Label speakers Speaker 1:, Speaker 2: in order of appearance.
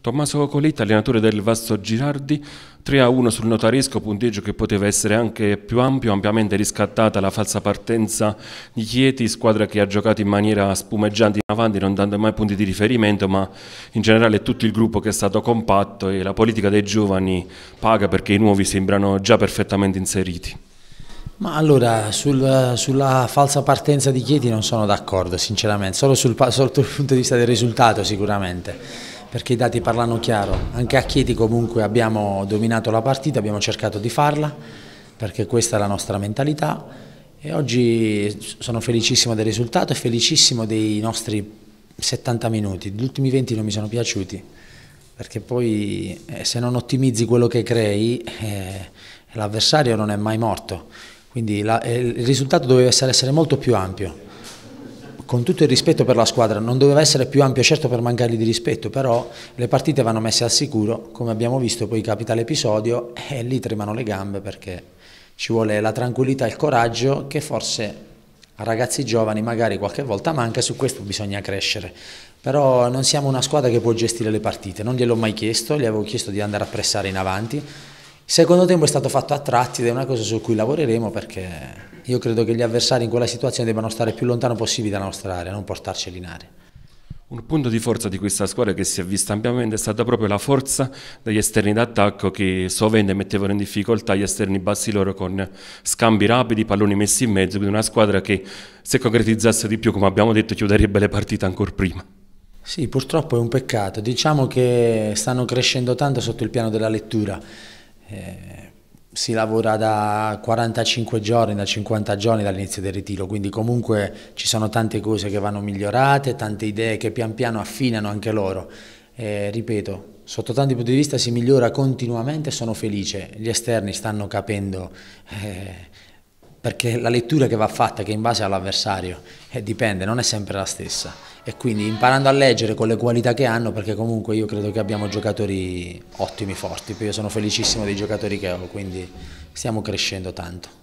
Speaker 1: Tommaso Colitta, allenatore del Vasto Girardi, 3 a 1 sul notaresco, punteggio che poteva essere anche più ampio, ampiamente riscattata la falsa partenza di Chieti, squadra che ha giocato in maniera spumeggiante in avanti, non dando mai punti di riferimento, ma in generale tutto il gruppo che è stato compatto e la politica dei giovani paga perché i nuovi sembrano già perfettamente inseriti.
Speaker 2: Ma allora, sul, sulla falsa partenza di Chieti non sono d'accordo, sinceramente, solo sul, sotto il punto di vista del risultato sicuramente perché i dati parlano chiaro. Anche a Chieti comunque abbiamo dominato la partita, abbiamo cercato di farla, perché questa è la nostra mentalità e oggi sono felicissimo del risultato e felicissimo dei nostri 70 minuti. Gli ultimi 20 non mi sono piaciuti, perché poi eh, se non ottimizzi quello che crei eh, l'avversario non è mai morto. Quindi la, eh, il risultato doveva essere, essere molto più ampio con tutto il rispetto per la squadra, non doveva essere più ampio certo per mancargli di rispetto, però le partite vanno messe al sicuro, come abbiamo visto poi capita l'episodio e lì tremano le gambe perché ci vuole la tranquillità e il coraggio che forse a ragazzi giovani magari qualche volta manca, su questo bisogna crescere. Però non siamo una squadra che può gestire le partite, non gliel'ho mai chiesto, gli avevo chiesto di andare a pressare in avanti, il secondo tempo è stato fatto a tratti ed è una cosa su cui lavoreremo perché io credo che gli avversari in quella situazione debbano stare più lontano possibile dalla nostra area, non portarceli in area.
Speaker 1: Un punto di forza di questa squadra che si è vista ampiamente è stata proprio la forza degli esterni d'attacco che sovente mettevano in difficoltà gli esterni bassi loro con scambi rapidi, palloni messi in mezzo, quindi una squadra che se concretizzasse di più, come abbiamo detto, chiuderebbe le partite ancora prima.
Speaker 2: Sì, purtroppo è un peccato, diciamo che stanno crescendo tanto sotto il piano della lettura eh, si lavora da 45 giorni, da 50 giorni dall'inizio del ritiro, quindi comunque ci sono tante cose che vanno migliorate, tante idee che pian piano affinano anche loro. Eh, ripeto, sotto tanti punti di vista si migliora continuamente, sono felice, gli esterni stanno capendo eh, perché la lettura che va fatta, che è in base all'avversario, eh, dipende, non è sempre la stessa. E quindi imparando a leggere con le qualità che hanno, perché comunque io credo che abbiamo giocatori ottimi, forti, io sono felicissimo dei giocatori che ho, quindi stiamo crescendo tanto.